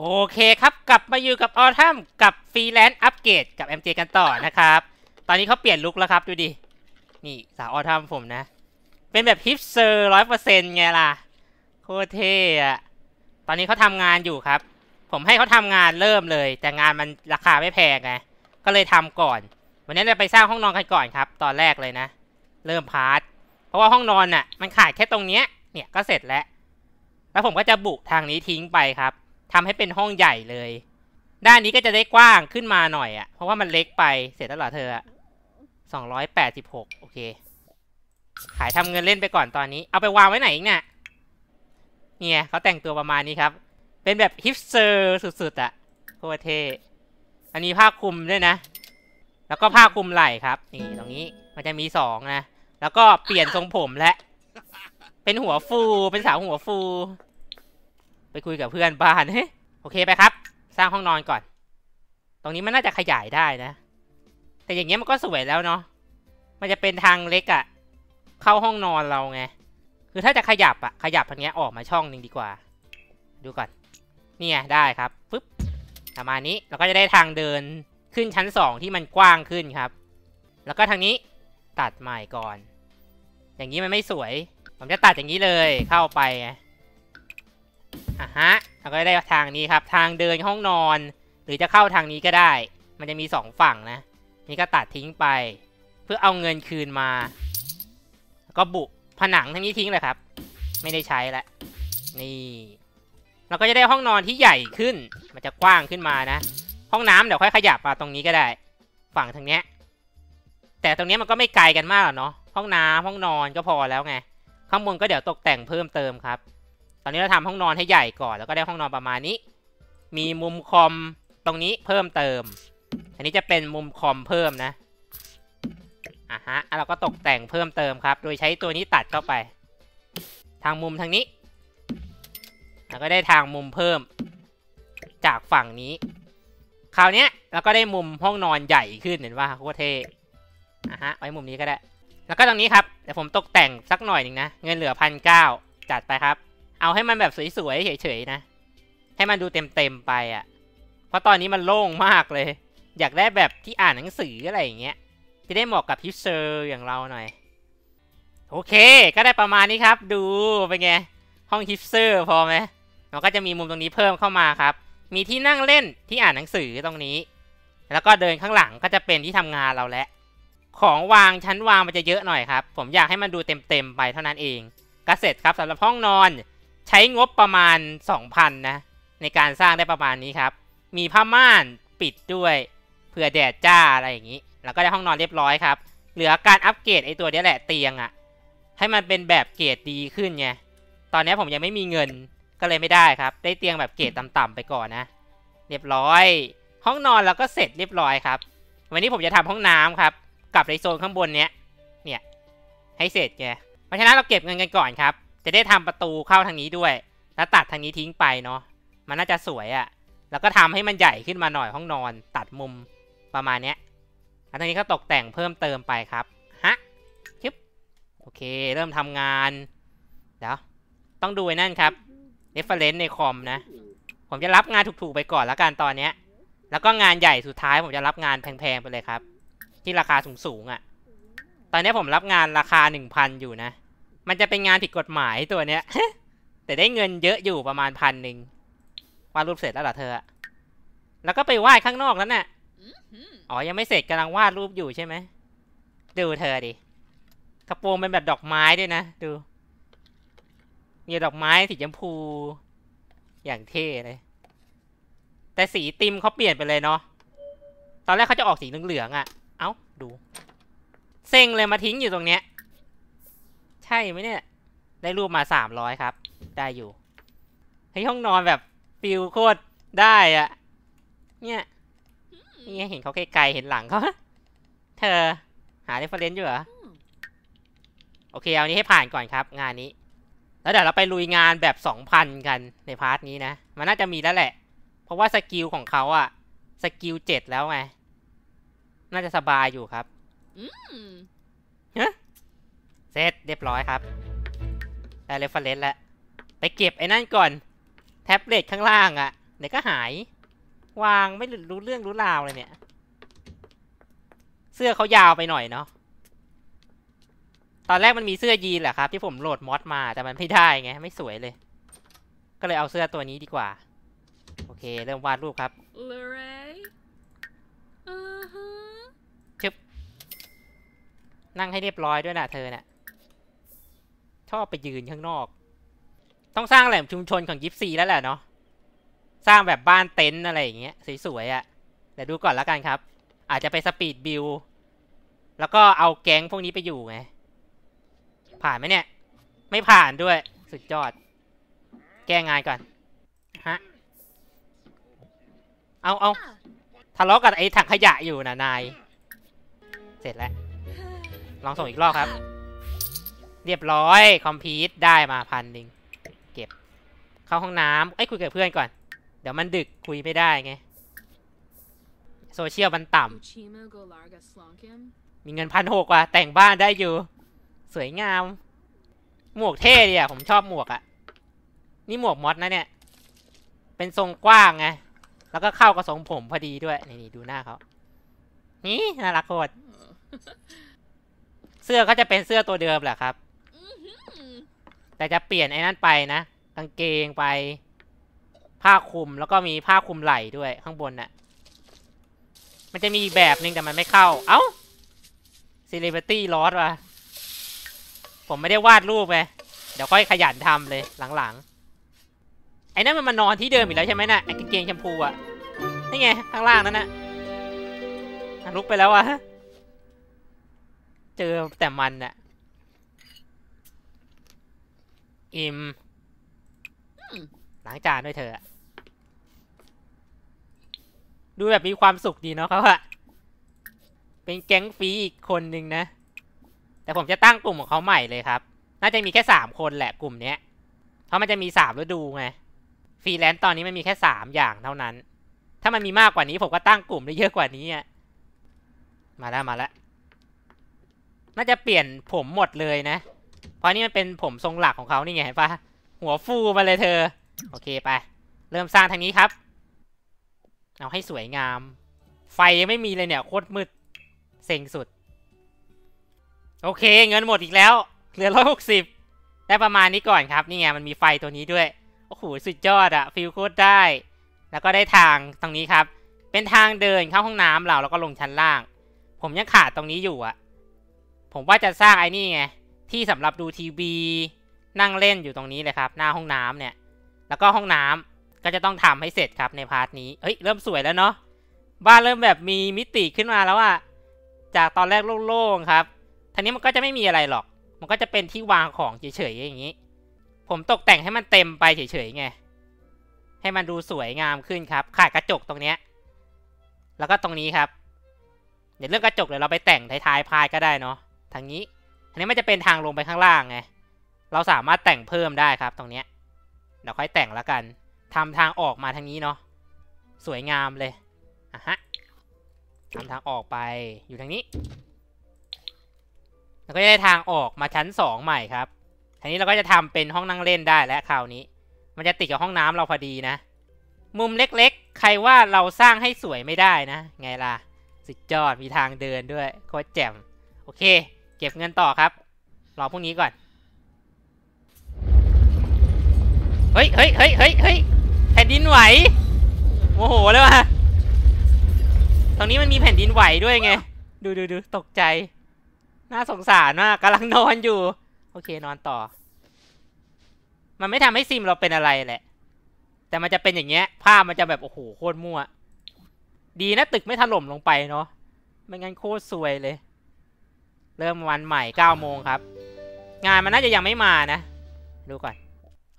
โอเคครับกลับมาอยู่กับออทัมกับฟรีแลนซ์อัปเกรดกับ MJ กันต่อนะครับ ตอนนี้เขาเปลี่ยนลุคแล้วครับ ดูดิ นี่สาวออทัมผมนะ เป็นแบบฮิปเซอร์ร้อยเปอร์เซ็นต์ไงล่ะ โคตรเท่อะตอนนี้เขาทำงานอยู่ครับ ผมให้เขาทำงานเริ่มเลย แต่งานมันราคาไม่แพงไง ก็เลยทำก่อน วันนี้เราไปสร้างห้องนอนกันก่อนครับ ตอนแรกเลยนะ เริ่มพาร์ทเพราะว่าห้องนอนน่ะมันขาดแค่ตรงเนี้ยเนี่ยก็เสร็จแล้ว แล้วผมก็จะบุกทางนี้ทิ้งไปครับทำให้เป็นห้องใหญ่เลย ด้านนี้ก็จะได้กว้างขึ้นมาหน่อยอะ่ะ เพราะว่ามันเล็กไป เสร็จแล้วเหรอเธอ สองร้อยแปดสิบหก โอเค ขายทำเงินเล่นไปก่อนตอนนี้ เอาไปวางไว้ไหนอีกเนี่ยเนี่ย เขาแต่งตัวประมาณนี้ครับ เป็นแบบฮิปสเตอร์ สุดๆอะ่ะ โคตรเท อันนี้ผ้าคลุมด้วยนะ แล้วก็ผ้าคลุมไหล่ครับ นี่ตรงนี้ มันจะมีสองนะ แล้วก็เปลี่ยนทรงผมและ เป็นหัวฟู เป็นสาวหัวฟูไปคุยกับเพื่อนบ้านเฮ้โอเคไปครับ สร้างห้องนอนก่อน ตรงนี้มันน่าจะขยายได้นะ แต่อย่างเงี้ยมันก็สวยแล้วเนาะ มันจะเป็นทางเล็กอะเข้าห้องนอนเราไง คือถ้าจะขยับอะขยับทางเนี้ย ออกมาช่องหนึ่งดีกว่า ดูก่อน เนี่ยได้ครับ ปึ๊บประมาณนี้เราก็จะได้ทางเดินขึ้นชั้นสองที่มันกว้างขึ้นครับ แล้วก็ทางนี้ตัดใหม่ก่อน อย่างนี้มันไม่สวย ผมจะตัดอย่างนี้เลยเข้าไปอ่ะฮะเราก็ได้ทางนี้ครับ ทางเดินห้องนอน หรือจะเข้าทางนี้ก็ได้ มันจะมีสองฝั่งนะนี่ก็ตัดทิ้งไป เพื่อเอาเงินคืนมาก็บุผนังทั้งนี้ทิ้งเลยครับ ไม่ได้ใช้ละนี่ เราก็จะได้ห้องนอนที่ใหญ่ขึ้น มันจะกว้างขึ้นมานะ ห้องน้ำเดี๋ยวค่อยขยับมาตรงนี้ก็ได้ ฝั่งทางเนี้ยแต่ตรงนี้มันก็ไม่ไกลกันมากหรอกเนาะห้องน้ำห้องนอนก็พอแล้วไงข้างบนก็เดี๋ยวตกแต่งเพิ่มเติมครับตอนนี้เราทำห้องนอนให้ใหญ่ก่อน แล้วก็ได้ห้องนอนประมาณนี้ มีมุมคอมตรงนี้เพิ่มเติม อันนี้จะเป็นมุมคอมเพิ่มนะ อ่ะฮะเราก็ตกแต่งเพิ่มเติมครับ โดยใช้ตัวนี้ตัดเข้าไป ทางมุมทางนี้ แล้วก็ได้ทางมุมเพิ่ม จากฝั่งนี้ คราวนี้เราก็ได้มุมห้องนอนใหญ่ขึ้นเห็นว่าโคตรเท่อ่ะฮะ ไว้มุมนี้ก็ได้ แล้วก็ตรงนี้ครับ เดี๋ยวผมตกแต่งสักหน่อยหนึ่งนะ เงินเหลือพันเก้าจัดไปครับเอาให้มันแบบสวยๆเฉยๆนะให้มันดูเต็มๆไปอะ่ะเพราะตอนนี้มันโล่งมากเลย อยากได้แบบที่อ่านหนังสืออะไรอย่างเงี้ยจะได้เหมาะกับฮิเซอร์อย่างเราหน่อย โอเค ก็ได้ประมาณนี้ครับ ดูเป็นไง ห้องฮิปเซอร์พอไหมมันก็จะมีมุมตรงนี้เพิ่มเข้ามาครับ มีที่นั่งเล่นที่อ่านหนังสือตรงนี้ แล้วก็เดินข้างหลังก็จะเป็นที่ทำงานเราและของวางชั้นวางมันจะเยอะหน่อยครับผมอยากให้มันดูเต็มๆไปเท่านั้นเองก็เสร็จครับสำหรับห้องนอนใช้งบประมาณ 2,000 นะในการสร้างได้ประมาณนี้ครับ มีผ้าม่านปิดด้วยเผื่อแดดจ้าอะไรอย่างนี้ แล้วก็ได้ห้องนอนเรียบร้อยครับ เหลือการอัปเกรดไอตัวนี้แหละเตียงอะให้มันเป็นแบบเกรดดีขึ้นไง ตอนนี้ผมยังไม่มีเงินก็เลยไม่ได้ครับ ได้เตียงแบบเกรดต่ำๆไปก่อนนะ เรียบร้อย ห้องนอนเราก็เสร็จเรียบร้อยครับ วันนี้ผมจะทำห้องน้ำครับ กับในโซนข้างบนเนี้ยเนี่ยให้เสร็จไงเพราะฉะนั้นเราเก็บเงินกันก่อนครับจะได้ทำประตูเข้าทางนี้ด้วยแล้วตัดทางนี้ทิ้งไปเนาะมันน่าจะสวยอะ่ะ แล้วก็ทำให้มันใหญ่ขึ้นมาหน่อยห้องนอนตัดมุมประมาณเนี้ยแล้วทางนี้ก็ตกแต่งเพิ่มเติมไปครับฮะชึบโอเค เริ่มทำงานเดี๋ยวต้องดูนั่นครับเรฟเฟ e น c e ในคอมนะ ผมจะรับงานถูกๆไปก่อนแล้วกันตอนเนี้ย แล้วก็งานใหญ่สุดท้ายผมจะรับงานแพงๆไปเลยครับ ที่ราคาสูงๆอะ่ะตอนนี้ผมรับงานราคาหนึ่งพันอยู่นะมันจะเป็นงานผิดกฎหมายตัวเนี้ยแต่ได้เงินเยอะอยู่ประมาณพันหนึ่งวาดรูปเสร็จแล้วเหรอเธอ แล้วก็ไปวาดข้างนอกแล้วน่ะอ๋อ ยังไม่เสร็จกำลังวาดรูปอยู่ใช่ไหม ดูเธอดิ กระโปรงเป็นแบบดอกไม้ด้วยนะ ดู มีดอกไม้สีชมพู อย่างเท่เลย แต่สีติมเขาเปลี่ยนไปเลยเนาะ ตอนแรกเขาจะออกสีเหลืองๆอะ่ะ เอ้า ดู เซ็งเลยมาทิ้งอยู่ตรงเนี้ยใช่ไหมเนี่ย ได้รูปมาสามร้อยครับ ได้อยู่ให้ห้องนอนแบบฟิลโคตรได้อะเนี่ย นี่เห็นเขาไกลๆเห็นหลังเขาเธอหาเรฟเฟรนซ์อยู่เหรอ โอเคเอานี้ให้ผ่านก่อนครับงานนี้ แล้วเดี๋ยวเราไปลุยงานแบบสองพันกันในพาร์ทนี้นะ มันน่าจะมีแล้วแหละ เพราะว่าสกิลของเขาอะสกิลเจ็ดแล้วไงน่าจะสบายอยู่ครับฮะเสร็จเรียบร้อยครับได้เรฟเฟลต์แล้วไปเก็บไอ้นั่นก่อน แท็บเล็ตข้างล่างอะ่ะเดี๋ยวก็หาย วางไม่รู้เรื่องรู้ราวเลยเนี่ย เสื้อเขายาวไปหน่อยเนาะ ตอนแรกมันมีเสื้อยีนแหละครับที่ผมโหลดมอดมา แต่มันไม่ได้ไง ไม่สวยเลย ก็เลยเอาเสื้อตัวนี้ดีกว่า โอเคเริ่มวาดรูปครับชึบนั่งให้เรียบร้อยด้วยนะเธอเนะี่ยชอบไปยืนข้างนอก ต้องสร้างแหล่งชุมชนของยิปซีแล้วแหละเนาะ สร้างแบบบ้านเต็นท์อะไรอย่างเงี้ย สวยๆอะ่ะเดี๋ยวดูก่อนแล้วกันครับ อาจจะไปสปีดบิลแล้วก็เอาแก๊งพวกนี้ไปอยู่ไง ผ่านไหมเนี่ย ไม่ผ่านด้วย สุดยอด แก้งานก่อน ฮะ เอาเอาทะเลาะกับไอ้ถังขยะอยู่นะนาย เสร็จแล้ว ลองส่งอีกรอบครับเรียบร้อย คอมพีทได้มาพันหนึ่งเก็บ เข้าห้องน้ำไอ้คุยกับเพื่อนก่อน เดี๋ยวมันดึกคุยไม่ได้ไง โซเชียลมันต่ำมีเงินพันหกว่ะแต่งบ้านได้อยู่ สวยงาม หมวกเท่ดิอ่ะ ผมชอบหมวกอ่ะ นี่หมวกมอสนะเนี่ย เป็นทรงกว้างไง แล้วก็เข้ากับทรงผมพอดีด้วยนี่ดูหน้าเขา นี่น่ารักโคตรเสื้อก็จะเป็นเสื้อตัวเดิมแหละครับแต่จะเปลี่ยนไอ้นั่นไปนะกางเกงไป ผ้าคลุมแล้วก็มีผ้าคลุมไหล่ด้วยข้างบนน่ะ มันจะมีแบบนึงแต่มันไม่เข้า เอา้าซิเลบริตี้ลอสว่ะผมไม่ได้วาดรูปไงเดี๋ยวค่อยขยันทำเลยหลังๆ ไอ้นั่นมันมานอนที่เดิมอีกแล้วใช่ไหมนะ่ะ ไอ้กางเกงแชมพูอะนี่ไง ข้างล่างนั่นน่ะลุกไปแล้วอะเจอแต่มันอะอิ่มล้างจานด้วยเธอดูแบบมีความสุขดีเนาะเขาอะเป็นแก๊งฟรีอีกคนนึงนะ แต่ผมจะตั้งกลุ่มของเขาใหม่เลยครับ น่าจะมีแค่สามคนแหละกลุ่มเนี้ยเพราะมันจะมีสามฤดูไง ฟรีแลนซ์ตอนนี้มัน มีแค่สามอย่างเท่านั้น ถ้ามันมีมากกว่านี้ผมก็ตั้งกลุ่มได้เยอะกว่านี้อะมาแล้วมาแล้ว น่าจะเปลี่ยนผมหมดเลยนะเพราะนี่มันเป็นผมทรงหลักของเขานี่ไงเห็นปะหัวฟูมาเลยเธอ โอเคไป เริ่มสร้างทางนี้ครับ เอาให้สวยงาม ไฟยังไม่มีเลยเนี่ย โคตรมืดเซ็งสุด โอเคเงินหมดอีกแล้ว เหลือร้อยหกสิบได้ประมาณนี้ก่อนครับ นี่ไงมันมีไฟตัวนี้ด้วย โอ้โห สุดยอดอะฟิลโคตรได้ แล้วก็ได้ทางตรงนี้ครับ เป็นทางเดินเข้าห้องน้ำเราแล้วก็ลงชั้นล่าง ผมยังขาดตรงนี้อยู่อะผมว่าจะสร้างไอ้นี่ไงที่สำหรับดูทีวี นั่งเล่นอยู่ตรงนี้เลยครับ หน้าห้องน้ำเนี่ย แล้วก็ห้องน้ำก็จะต้องทำให้เสร็จครับในพาร์ทนี้เฮ้ยเริ่มสวยแล้วเนาะบ้านเริ่มแบบมีมิติขึ้นมาแล้วอะจากตอนแรกโล่งๆครับทีนี้มันก็จะไม่มีอะไรหรอก มันก็จะเป็นที่วางของเฉยๆอย่างนี้ ผมตกแต่งให้มันเต็มไปเฉยๆไงให้มันดูสวยงามขึ้นครับขาดกระจกตรงเนี้ยแล้วก็ตรงนี้ครับ เดี๋ยวเรื่องกระจกเดี๋ยวเราไปแต่งท้ายๆพายก็ได้เนาะทางนี้อันนี้มันจะเป็นทางลงไปข้างล่างไง เราสามารถแต่งเพิ่มได้ครับ ตรงเนี้ยเดี๋ยวค่อยแต่งแล้วกัน ทำทางออกมาทางนี้เนาะ สวยงามเลยอ่ะฮะทำทางออกไปอยู่ทางนี้แล้วก็ได้ทางออกมาชั้นสองใหม่ครับ ทีนี้เราก็จะทำเป็นห้องนั่งเล่นได้และคราวนี้ มันจะติดกับห้องน้ำเราพอดีนะ มุมเล็กๆ ใครว่าเราสร้างให้สวยไม่ได้นะ ไงล่ะ สุดยอด มีทางเดินด้วย โคตรแจ่มโอเคเก็บเงินต่อครับ รอพวกนี้ก่อน เฮ้ย เฮ้ย เฮ้ย เฮ้ย เฮ้ยแผ่นดินไหวโมโหเลยว่ะ ตรงนี้มันมีแผ่นดินไหวด้วยไง ดูดูดูตกใจ น่าสงสารมากกำลังนอนอยู่ โอเคนอนต่อ มันไม่ทำให้ซิมเราเป็นอะไรแหละ แต่มันจะเป็นอย่างเงี้ย ภาพมันจะแบบโอ้โหโคตรมั่ว ดีนะตึกไม่ถล่มลงไปเนาะ ไม่งั้นโคตรซวยเลยเริ่มวันใหม่ 9 โมงครับ งานมันน่าจะยังไม่มานะ ดูก่อน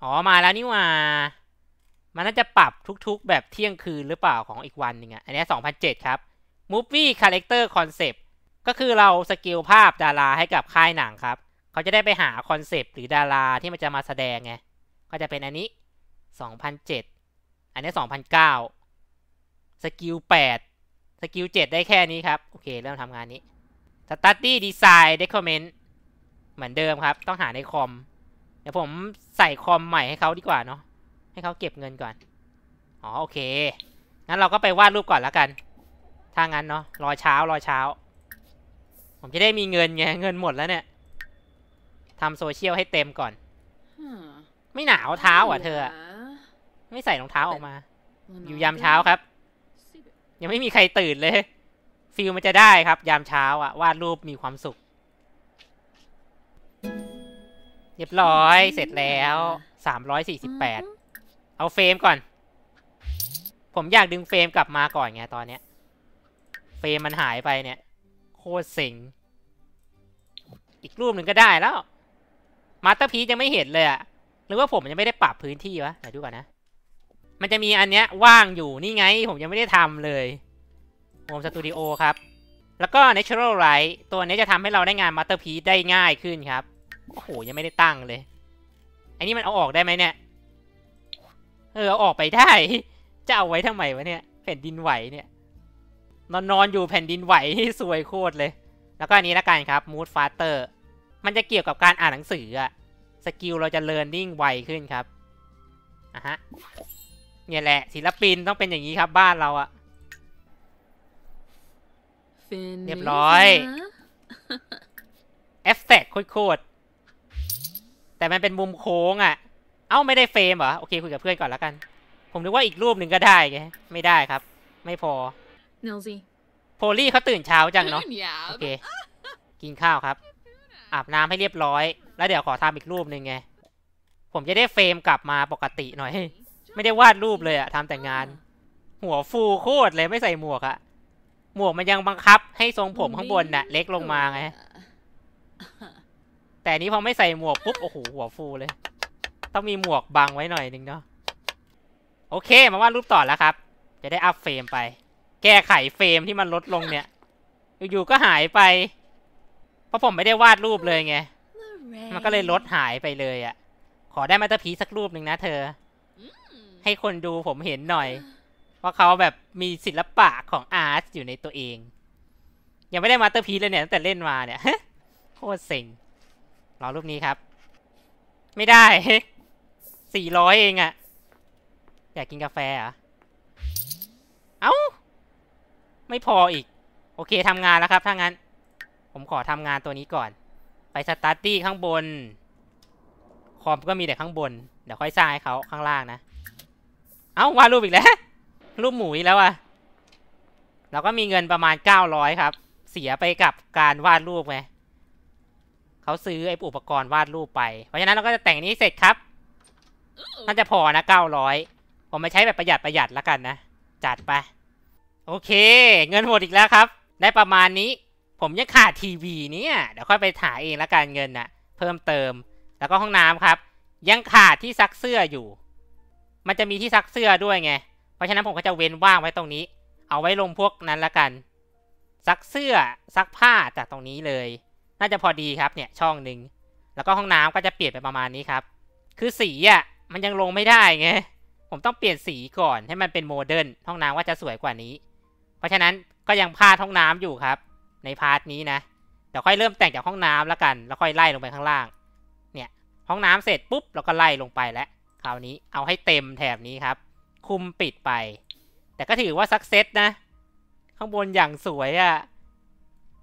อ๋อมาแล้วนี่ว่า มันน่าจะปรับทุกๆแบบเที่ยงคืนหรือเปล่าของอีกวันหนึ่งอ่ะอันนี้ 2007 ครับ Movie Character Concept ก็คือเราสกิลภาพดารา ให้กับค่ายหนังครับ เขาจะได้ไปหาคอนเซปต์หรือดารา ที่มันจะมาแสดงไง ก็จะเป็นอันนี้ 2007 อันนี้ 2009สกิล 8สกิล 7 ได้แค่นี้ครับโอเค เริ่มทำงานนี้สตัตตี้ดีไซน์เดคอมเมนต์เหมือนเดิมครับ ต้องหาในคอมเดี๋ยวผมใส่คอมใหม่ให้เขาดีกว่าเนาะให้เขาเก็บเงินก่อนอ๋อโอเคงั้นเราก็ไปวาดรูปก่อนแล้วกันถ้างั้นเนาะรอเช้ารอเช้า ผมจะได้มีเงินไงเงินหมดแล้วเนี่ยทำโซเชียลให้เต็มก่อนไม่หนาวเท้าอ่ะเธอไม่ใส่รองเท้าออกมา อยู่ยามเช้าครับยังไม่มีใครตื่นเลยฟิลมันจะได้ครับ ยามเช้าอะวาดรูปมีความสุขเรียบร้อยเสร็จแล้วสามร้อยสี่สิบแปดเอาเฟรมก่อน ผมอยากดึงเฟรมกลับมาก่อนไงตอนเนี้ย เฟรมมันหายไปเนี่ย โคตรสิงอีกรูปหนึ่งก็ได้แล้ว มาตอพียังไม่เห็นเลยอะหรือว่าผมยังไม่ได้ปรับพื้นที่วะ เดี๋ยวดูก่อนนะ มันจะมีอันเนี้ยว่างอยู่นี่ไงผมยังไม่ได้ทำเลยโฮมสตูดิโอครับ แล้วก็ Natural Light ตัวนี้จะทำให้เราได้งาน Masterpiece ได้ง่ายขึ้นครับ โอ้โหยังไม่ได้ตั้งเลย อันนี้มันเอาออกได้ไหมเนี่ย เออเอาออกไปได้ จะเอาไว้ทำไมวะเนี่ย แผ่นดินไหวเนี่ย นอนนอนอยู่แผ่นดินไหวที่สวยโคตรเลย แล้วก็อันนี้ละกันครับ Mood f a ต t e r มันจะเกี่ยวกับการอ่านหนังสืออะสกิลเราจะเรียนรู้ไวขึ้นครับ อ่ะฮะ เนี่ยแหละ ศิลปินต้องเป็นอย่างนี้ครับบ้านเราอะเรียบร้อย เอฟเฟกต์โคตรแต่มันเป็นมุมโค้งอ่ะเอ้าไม่ได้เฟรมเหรอ โอเคคุยกับเพื่อนก่อนแล้วกัน ผมนึกว่าอีกรูปหนึ่งก็ได้ไง ไม่ได้ครับ ไม่พอเนลซีโพลี่เขาตื่นเช้าจังเนาะ โอเค กินข้าวครับ อาบน้ำให้เรียบร้อย แล้วเดี๋ยวขอทำอีกรูปหนึ่งไง ผมจะได้เฟรมกลับมาปกติหน่อย ไม่ได้วาดรูปเลยอะทำแต่งาน หัวฟูโคตรเลยไม่ใส่หมวกอะหมวกมันยังบังคับ ให้ทรงผมข้างบนน่ะ เล็กลงมาไง แต่นี้พอไม่ใส่หมวกปุ๊บโอ้โหหัวฟูเลย ต้องมีหมวกบังไว้หน่อยนึงเนาะ โอเค มาวาดรูปต่อแล้วครับ จะได้อัพเฟรมไป แก้ไขเฟรมที่มันลดลงเนี่ย อยู่ๆก็หายไป เพราะผมไม่ได้วาดรูปเลยไง มันก็เลยลดหายไปเลยอะ่ะ ขอได้มาตาพีสักรูปหนึ่งนะ เธอ ให้คนดูผมเห็นหน่อยพราะเขาแบบมีศิลปะของอาร์ตอยู่ในตัวเอง ยังไม่ได้มาเตอร์พีเลยเนี่ยตั้งแต่เล่นมาเนี่ยโคตรเซ็ง รอรูปนี้ครับ ไม่ได้สี่ร้อยเองอะอยากกินกาแฟอะเอ้า ไม่พออีก โอเคทำงานแล้วครับถ้างั้น ผมขอทำงานตัวนี้ก่อน ไปสตาร์ตี้ข้างบน คอมก็มีแต่ข้างบน เดี๋ยวค่อยสร้างให้เขาข้างล่างนะ เอ้าวาดรูปอีกแล้วรูปหมูอีกแล้วอะเราก็มีเงินประมาณเก้าร้อยครับ เสียไปกับการวาดรูปไงเขาซื้อไอ้อุปกรณ์วาดรูปไป เพราะฉะนั้นเราก็จะแต่งนี้เสร็จครับน่าจะพอนะเก้าร้อย ผมมปใช้แบบประหยัดประหยัดแล้วกันนะ จัดไป โอเค เงินหมดอีกแล้วครับ ได้ประมาณนี้ ผมยังขาดทีวี เนี่ยเดี๋ยวค่อยไปถ่ายเองละกันเงินนะ่ะ เพิ่มเติม แล้วก็ห้องน้ำครับ ยังขาดที่ซักเสื้ออยู่ มันจะมีที่ซักเสื้อด้วยไงเพราะฉะนั้นผมก็จะเว้นว่างไว้ตรงนี้ เอาไว้ลงพวกนั้นละกัน ซักเสื้อ ซักผ้าจากตรงนี้เลย น่าจะพอดีครับเนี่ย ช่องหนึ่ง แล้วก็ห้องน้ำก็จะเปลี่ยนไปประมาณนี้ครับ คือสีอ่ะมันยังลงไม่ได้ไง ผมต้องเปลี่ยนสีก่อน ให้มันเป็นโมเดิร์นห้องน้ำว่าจะสวยกว่านี้ เพราะฉะนั้นก็ยังพาดห้องน้ำอยู่ครับ ในพาร์ทนี้นะ เดี๋ยวค่อยเริ่มแต่งจากห้องน้ำแล้วกัน แล้วค่อยไล่ลงไปข้างล่าง เนี่ย ห้องน้ำเสร็จปุ๊บเราก็ไล่ลงไปแล้วคราวนี้เอาให้เต็มแถบนี้ครับคุมปิดไป แต่ก็ถือว่าสักเซสนะ ข้างบนอย่างสวยอะ่ะ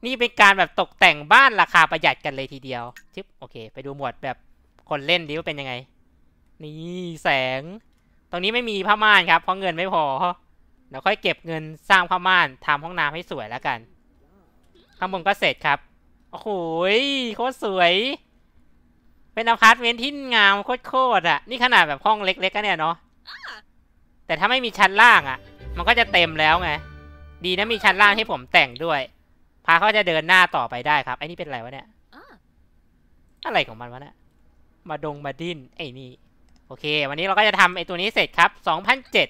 นี่เป็นการแบบตกแต่งบ้านราคาประหยัดกันเลยทีเดียว ชิปโอเค ไปดูหมวดแบบคนเล่นดีว่าเป็นยังไง นี่แสง ตรงนี้ไม่มีผ้าม่านครับเพราะเงินไม่พอเดี๋ยวค่อยเก็บเงินสร้างผ้าม่านทำห้องน้ำให้สวยแล้วกันข้างบนก็เสร็จครับโอ้โหโคตรสวย เป็นอพาร์ตเมนต์ที่งามโคตรๆอ่ะ นี่ขนาดแบบห้องเล็กๆก็เนี่ยเนาะแต่ถ้าไม่มีชั้นล่างอะ่ะ มันก็จะเต็มแล้วไง ดีนะมีชั้นล่างให้ผมแต่งด้วย พาเขาจะเดินหน้าต่อไปได้ครับ ไอ้นี่เป็นอะไรวะเนี่ยอะไรของมันวะเนี่ย มาดงมาดิ้น ไอ้นี่ โอเควันนี้เราก็จะทำไอ้ตัวนี้เสร็จครับ สองพันเจ็ด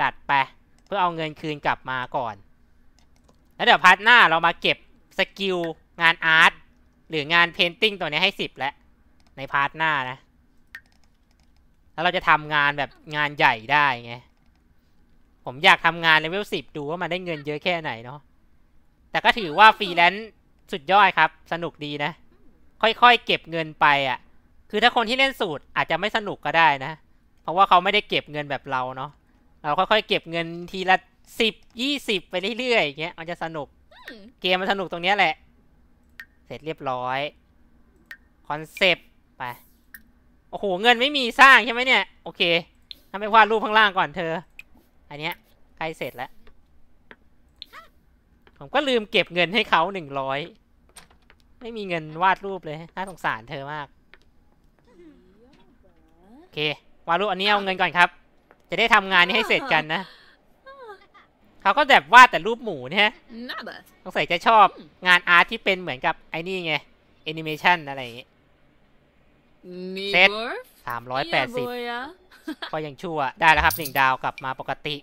จัดไป เพื่อเอาเงินคืนกลับมาก่อน แล้วเดี๋ยวพาร์ทหน้าเรามาเก็บสกิลงานอาร์ตหรืองานเพนติ้งตัวนี้ให้ิบแล้วในพาร์ทหน้านะแล้วเราจะทำงานแบบงานใหญ่ได้ไง ผมอยากทำงานเลเวลสิบดูว่ามันได้เงินเยอะแค่ไหนเนาะ แต่ก็ถือว่าฟรีแลนซ์สุดยอดครับ สนุกดีนะ ค่อย ๆ เก็บเงินไปอะ่ะ คือถ้าคนที่เล่นสูตรอาจจะไม่สนุกก็ได้นะ เพราะว่าเขาไม่ได้เก็บเงินแบบเราเนาะ เราค่อย ๆ เก็บเงินทีละสิบยี่สิบไปเรื่อยๆอย่างเงี้ยมันจะสนุก เกมมันสนุกตรงเนี้ยแหละ เสร็จเรียบร้อยคอนเซปต์ไปโอ้โหเงินไม่มีสร้างใช่ไหมเนี่ย โอเคทำไปวาดรูปข้างล่างก่อนเธอ อันเนี้ยใกล้เสร็จแล้วผมก็ลืมเก็บเงินให้เขาหนึ่งร้อยไม่มีเงินวาดรูปเลยน่าสงสารเธอมากโอเควาดรูปอันนี้เอาเงินก่อนครับ จะได้ทำงานนี้ให้เสร็จกันนะเขาก็แบบวาดแต่รูปหมูเนี่ยต้องใส่จะชอบงานอาร์ตที่เป็นเหมือนกับไอ้นี่ไงแอนิเมชันอะไรอย่างงี้เซ็ตสามร้อยแปดสิบก็ยังชั่ว ได้แล้วครับหนึ่งดาวกลับมาปกติ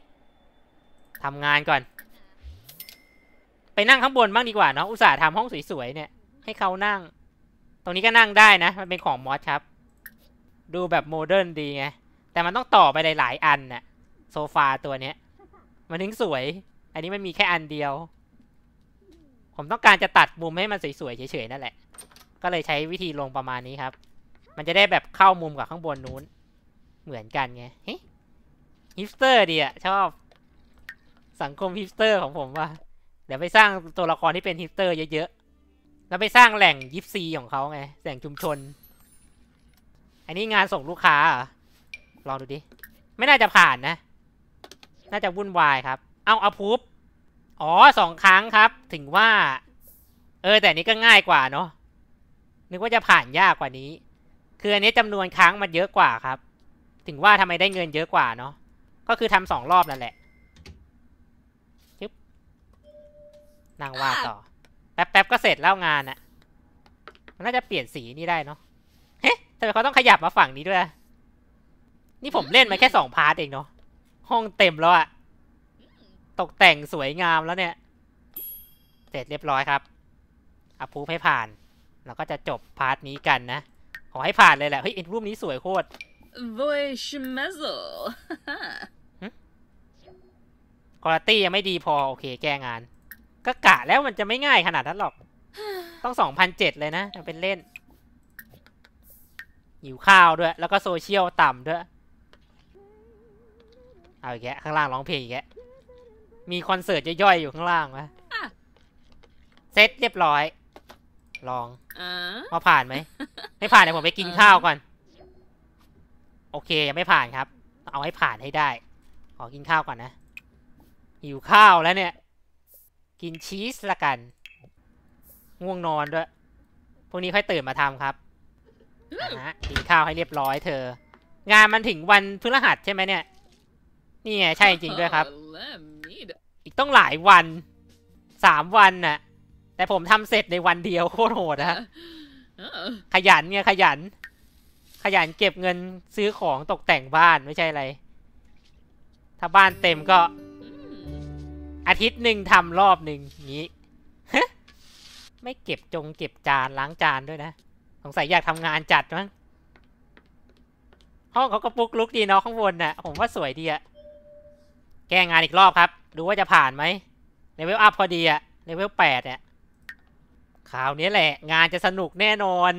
ทำงานก่อน ไปนั่งข้างบนบ้างดีกว่าเนาะอุตส่าห์ทำห้องสวยๆเนี่ย ให้เขานั่ง ตรงนี้ก็นั่งได้นะ มันเป็นของมอสครับ ดูแบบโมเดิร์นดีไง แต่มันต้องต่อไปหลายๆอันน่ะโซฟาตัวเนี้ย มันถึงสวย อันนี้มันมีแค่อันเดียว ผมต้องการจะตัดมุมให้มันสวยๆเฉยๆนั่นแหละก็เลยใช้วิธีลงประมาณนี้ครับมันจะได้แบบเข้ามุมกับข้างบนนู้นเหมือนกันไงฮิปสเตอร์ดีอะชอบ สังคมฮิปสเตอร์ของผมว่า เดี๋ยวไปสร้างตัวละครที่เป็นฮิปสเตอร์เยอะ ๆ แล้วไปสร้างแหล่งยิปซีของเขาไง แหล่งชุมชน อันนี้งานส่งลูกค้าอลองดูดิ ไม่น่าจะผ่านนะ น่าจะวุ่นวายครับ เอาเอาพูบอ๋อสองครั้งครับ ถึงว่า เออ แต่นี้ก็ง่ายกว่าเนาะนึกว่าจะผ่านยากกว่านี้คืออันนี้จำนวนครั้งมันเยอะกว่าครับ ถึงว่าทำไมได้เงินเยอะกว่าเนาะ ก็คือทำสองรอบนั่นแหละยึบนางวาดต่อ แป๊บๆก็เสร็จแล้วงานอะมันน่าจะเปลี่ยนสีนี่ได้เนาะ เฮ้ทำไมเขาต้องขยับมาฝั่งนี้ด้วยนี่ผมเล่นมาแค่สองพาร์ทเองเนาะ ห้องเต็มแล้วอะ ตกแต่งสวยงามแล้วเนี่ย เสร็จเรียบร้อยครับอภพูให้ผ่าน เราก็จะจบพาร์ทนี้กันนะขอให้ผ่านเลยแหละ เฮ้ยรูปนี้สวยโคตร Voice m e z l คุณภาพยังไม่ดีพอ โอเคแก้งาน ก็กะแล้วมันจะไม่ง่ายขนาดนั้นหรอก ต้องสองพันเจ็ดเลยนะจะเป็นเล่น หิวข้าวด้วย แล้วก็โซเชียลต่ำด้วย เอาอีกแกข้างล่างร้องเพลงอีกแกมีคอนเสิร์ตย่อยๆอยู่ข้างล่างไหมเซ็ตเรียบร้อยลองมาผ่านไหมไม่ผ่านเดี๋ยวผมไปกินข้าวก่อน โอเคยังไม่ผ่านครับ เอาให้ผ่านให้ได้ ขอกินข้าวก่อนนะหิวข้าวแล้วเนี่ย กินชีสละกัน ง่วงนอนด้วยพวกนี้ค่อยตื่นมาทำครับนะะกินข้าวให้เรียบร้อยเธอ งานมันถึงวันพฤหัสใช่ไหมเนี่ยนี่ไงใช่จริงด้วยครับ อีกต้องหลายวันสามวันน่ะแต่ผมทำเสร็จในวันเดียวโคตรโหดนะขยันเนี่ยขยัน ขยันเก็บเงินซื้อของตกแต่งบ้านไม่ใช่อะไร ถ้าบ้านเต็มก็ อาทิตย์หนึ่งทำรอบหนึ่งงี้ไม่เก็บจงเก็บจานล้างจานด้วยนะ สงสัยอยากทำงานจัดมั้ง ห้องเขาก็ปุกลุกดีเนาะข้างบนน่ะผมว่าสวยดีอะแก้งานอีกรอบครับ ดูว่าจะผ่านไหมเลเวลอัพพอดีอะเลเวลแปดเนี่ยคราวนี้แหละงานจะสนุกแน่นอน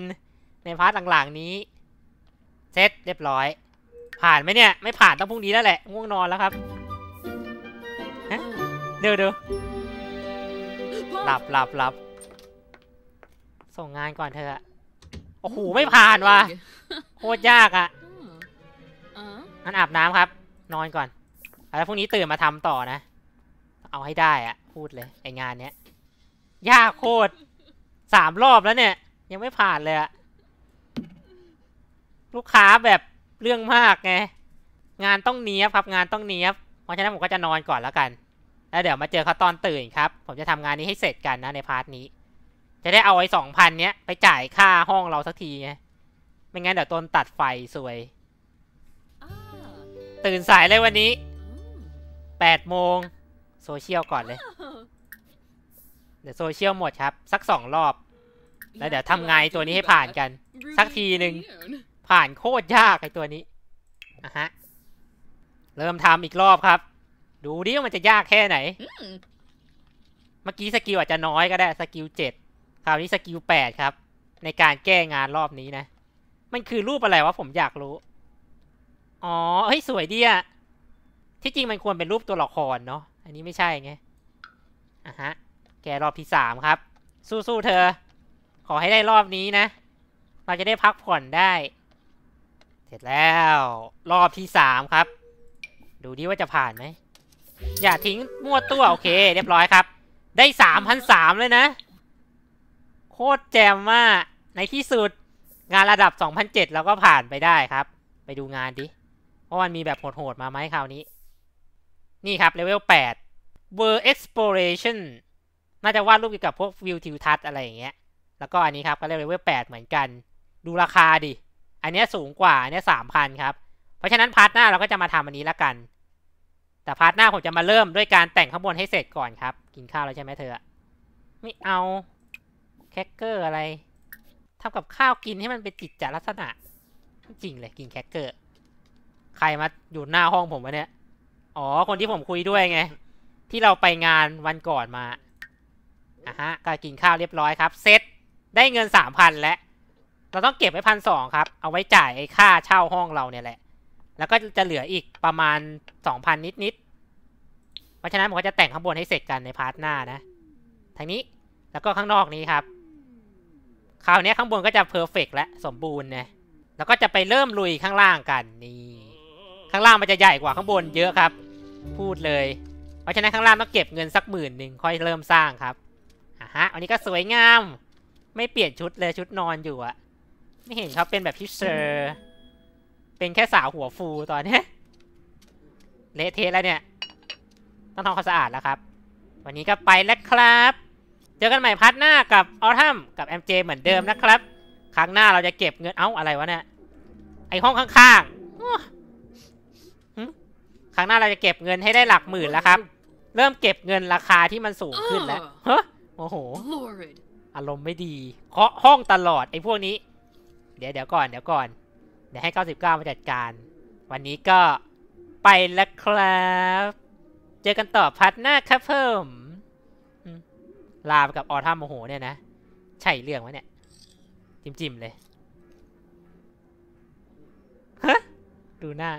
ในพาร์ทหลังๆนี้เสร็จเรียบร้อย ผ่านไหมเนี่ยไม่ผ่านต้องพรุ่งนี้แล้วแหละง่วงนอนแล้วครับเดี๋ยวเดี๋ยวหลับหลับหลับส่งงานก่อนเธอโอ้โหไม่ผ่านว่ะโคตรยากอ่ะงันอาบน้ำครับนอนก่อนแล้วพรุ่งนี้ตื่นมาทำต่อนะ เอาให้ได้อ่ะ พูดเลยไองานเนี้ยยากโคตรสามรอบแล้วเนี่ย ยังไม่ผ่านเลยอะลูกค้าแบบเรื่องมากไงงานต้องเนี้ยบครับงานต้องเนี้ยบเพราะฉะนั้นผมก็จะนอนก่อนแล้วกันแล้วเดี๋ยวมาเจอเขาตอนตื่นครับ ผมจะทำงานนี้ให้เสร็จกันนะ ในพาร์ทนี้ จะได้เอาไอ้สองพันเนี้ยไปจ่ายค่าห้องเราสักทีไงไม่งั้นเดี๋ยวตนตัดไฟสวย ตื่นสายเลยวันนี้แปดโมงโซเชียลก่อนเลยเดี๋ยวโซเชียลหมดครับสักสองรอบ แล้วเดี๋ยวทำไงตัวนี้ให้ผ่านกัน สักทีหนึ่งผ่านโคตรยากไอตัวนี้อะฮะเริ่มทำอีกรอบครับ ดูดิว่ามันจะยากแค่ไหน เมื่อกี้สกิลอาจจะน้อยก็ได้สกิลเจ็ดคราวนี้สกิลแปดครับ ในการแก้งานรอบนี้นะ มันคือรูปอะไรวะผมอยากรู้ อ๋อเฮ้ยสวยดีอะที่จริงมันควรเป็นรูปตัวละครเนาะอันนี้ไม่ใช่ไงอ่ะฮะแกรอบที่สามครับ สู้ ๆ เธอ ขอให้ได้รอบนี้นะ เราจะได้พักผ่อนได้ เสร็จแล้ว รอบที่สามครับ ดูดิว่าจะผ่านไหม อย่าทิ้งมั่วตัว โอเค เรียบร้อยครับ ได้สามพันสามเลยนะ โคตรแจ่มมาก ในที่สุด งานระดับสองพันเจ็ดเราก็ผ่านไปได้ครับ ไปดูงานดิว่ามันมีแบบโหดๆมาไหมคราวนี้ นี่ครับ เลเวลแปด World Exploration น่าจะวาดรูปเกี่ยวกับพวกวิวทิวทัศน์อะไรอย่างเงี้ย แล้วก็อันนี้ครับก็เรียกเลเวลแปดเหมือนกัน ดูราคาดิ อันนี้สูงกว่า อันนี้สามพันครับ เพราะฉะนั้นพาร์ทหน้าเราก็จะมาทำอันนี้ละกัน แต่พาร์ทหน้าผมจะมาเริ่มด้วยการแต่งข้างบนให้เสร็จก่อนครับ กินข้าวแล้วใช่ไหมเธอ ไม่เอา แคคเกอร์อะไร ทำกับข้าวกินให้มันเป็นจิตจลักษณะ จริงเลยกินแคคเกอร์ ใครมาอยู่หน้าห้องผมวะเนี่ย อ๋อ คนที่ผมคุยด้วยไง ที่เราไปงานวันก่อนมาอ่ะฮะก็กินข้าวเรียบร้อยครับ เซ็ตได้เงินสามพันแล้วเราต้องเก็บไว้พันสองครับ เอาไว้จ่ายไอ้ค่าเช่าห้องเราเนี่ยแหละ แล้วก็จะเหลืออีกประมาณสองพันนิดๆเพราะฉะนั้นผมก็จะแต่งข้างบนให้เสร็จกันในพาร์ทหน้านะ ทางนี้ แล้วก็ข้างนอกนี้ครับ คราวนี้ข้างบนก็จะเพอร์เฟกและสมบูรณ์นะแล้วก็จะไปเริ่มลุยข้างล่างกันนี่ ข้างล่างมันจะใหญ่กว่าข้างบนเยอะครับ พูดเลย เพราะฉะนั้นข้างล่างต้องเก็บเงินสักหมื่นหนึ่งค่อยเริ่มสร้างครับฮะ อันนี้ก็สวยงาม ไม่เปลี่ยนชุดเลยชุดนอนอยู่อะไม่เห็นเขาเป็นแบบพิเซอร์ เป็นแค่สาวหัวฟูตอนนี้ เละเทะแล้วเนี่ย ต้องทำความสะอาดแล้วครับ วันนี้ก็ไปแล้วครับ เจอกันใหม่พัทหน้ากับออทัมกับเอมเจเหมือนเดิมนะครับ ครั้งหน้าเราจะเก็บเงินเอ้าอะไรวะเนี่ย ไอห้องข้างๆครั้งหน้าเราจะเก็บเงินให้ได้หลักหมื่นแล้วครับ เริ่มเก็บเงินราคาที่มันสูงขึ้นแล้วฮโอ้โห อารมณ์ไม่ดีเคาะห้องตลอด ไอ้พวกนี้ เดี๋ยวเดี๋ยวก่อนเดี๋ยวก่อน เดี๋ยวให้ 99 มาจัดการ วันนี้ก็ไปแล้วครับ เจอกันต่อพัดหน้าครับเพิ่มลาไปกับออทัมโมโหเนี่ยนะ ใช่เรื่องวะเนี่ย จิ้มๆเลยฮะดูหน้า